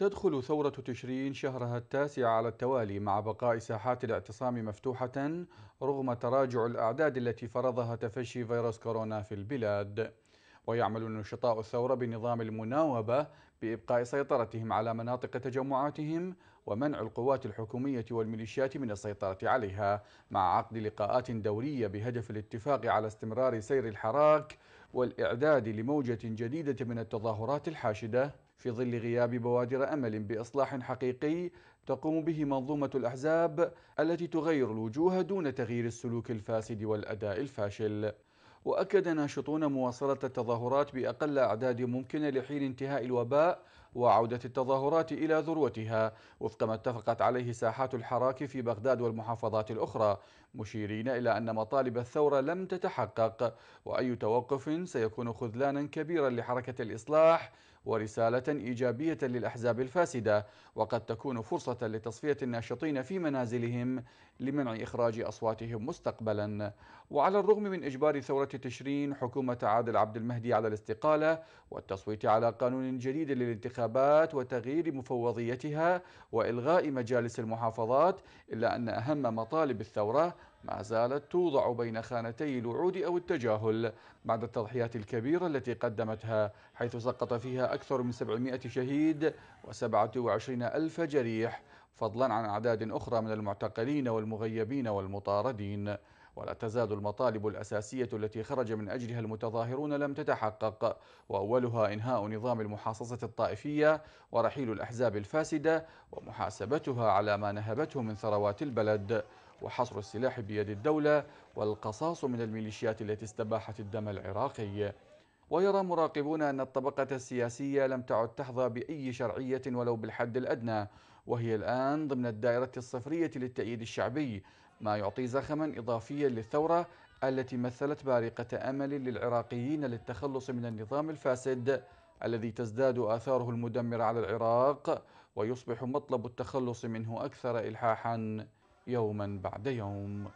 تدخل ثورة تشرين شهرها التاسع على التوالي مع بقاء ساحات الاعتصام مفتوحة رغم تراجع الأعداد التي فرضها تفشي فيروس كورونا في البلاد ويعمل نشطاء الثورة بنظام المناوبة بإبقاء سيطرتهم على مناطق تجمعاتهم ومنع القوات الحكومية والميليشيات من السيطرة عليها مع عقد لقاءات دورية بهدف الاتفاق على استمرار سير الحراك والإعداد لموجة جديدة من التظاهرات الحاشدة في ظل غياب بوادر امل باصلاح حقيقي تقوم به منظومه الاحزاب التي تغير الوجوه دون تغيير السلوك الفاسد والاداء الفاشل واكد ناشطون مواصله التظاهرات باقل اعداد ممكنه لحين انتهاء الوباء وعودة التظاهرات إلى ذروتها وفق ما اتفقت عليه ساحات الحراك في بغداد والمحافظات الأخرى مشيرين إلى أن مطالب الثورة لم تتحقق وأي توقف سيكون خذلانا كبيرا لحركة الإصلاح ورسالة إيجابية للأحزاب الفاسدة وقد تكون فرصة لتصفية الناشطين في منازلهم لمنع إخراج أصواتهم مستقبلا وعلى الرغم من إجبار ثورة تشرين حكومة عادل عبد المهدي على الاستقالة والتصويت على قانون جديد للانتخابات الانتخابات وتغيير مفوضيتها والغاء مجالس المحافظات الا ان اهم مطالب الثوره ما زالت توضع بين خانتي الوعود او التجاهل بعد التضحيات الكبيره التي قدمتها حيث سقط فيها اكثر من 700 شهيد و27 الف جريح فضلا عن اعداد اخرى من المعتقلين والمغيبين والمطاردين ولا تزال المطالب الأساسية التي خرج من أجلها المتظاهرون لم تتحقق وأولها إنهاء نظام المحاصصة الطائفية ورحيل الأحزاب الفاسدة ومحاسبتها على ما نهبته من ثروات البلد وحصر السلاح بيد الدولة والقصاص من الميليشيات التي استباحت الدم العراقي ويرى مراقبون أن الطبقة السياسية لم تعد تحظى بأي شرعية ولو بالحد الأدنى وهي الآن ضمن الدائرة الصفرية للتأييد الشعبي ما يعطي زخما إضافيا للثورة التي مثلت بارقة أمل للعراقيين للتخلص من النظام الفاسد الذي تزداد آثاره المدمرة على العراق ويصبح مطلب التخلص منه أكثر إلحاحا يوما بعد يوم